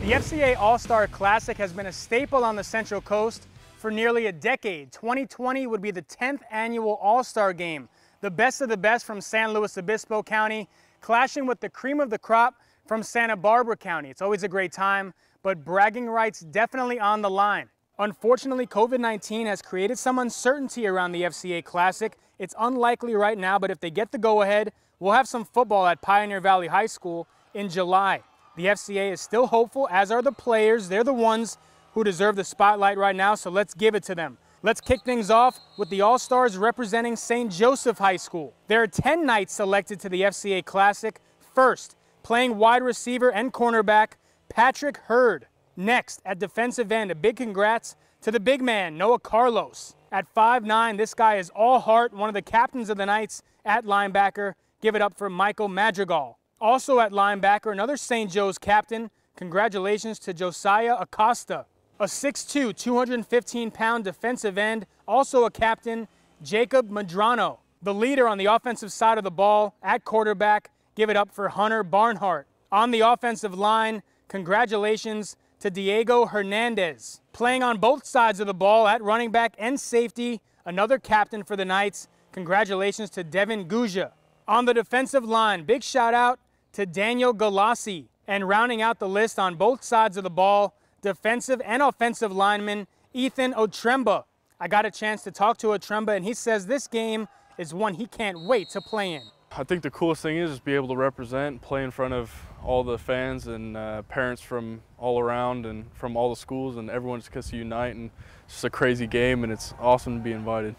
The FCA All-Star Classic has been a staple on the Central Coast for nearly a decade. 2020 would be the 10th annual All-Star Game. The best of the best from San Luis Obispo County clashing with the cream of the crop from Santa Barbara County. It's always a great time, but bragging rights definitely on the line. Unfortunately, COVID-19 has created some uncertainty around the FCA Classic. It's unlikely right now, but if they get the go-ahead, we'll have some football at Pioneer Valley High School in July. The FCA is still hopeful, as are the players. They're the ones who deserve the spotlight right now, so let's give it to them. Let's kick things off with the All-Stars representing St. Joseph High School. There are 10 Knights selected to the FCA Classic. First, playing wide receiver and cornerback, Patrick Hurd. Next, at defensive end, a big congrats to the big man, Noah Carlos. At 5'9", this guy is all heart, one of the captains of the Knights at linebacker. Give it up for Michael Madrigal. Also at linebacker, another St. Joe's captain. Congratulations to Josiah Acosta, a 6'2", 215-pound defensive end, also a captain, Jacob Madrano. The leader on the offensive side of the ball at quarterback, give it up for Hunter Barnhart. On the offensive line, congratulations to Diego Hernandez. Playing on both sides of the ball at running back and safety, another captain for the Knights. Congratulations to Devin Guja. On the defensive line, big shout out to Daniel Galassi. And rounding out the list on both sides of the ball, defensive and offensive lineman Ethan Otremba. I got a chance to talk to Otremba, and he says this game is one he can't wait to play in. I think the coolest thing is just be able to represent, play in front of all the fans and uh, parents from all around and from all the schools, and everyone just gets to unite. And it's just a crazy game, and it's awesome to be invited.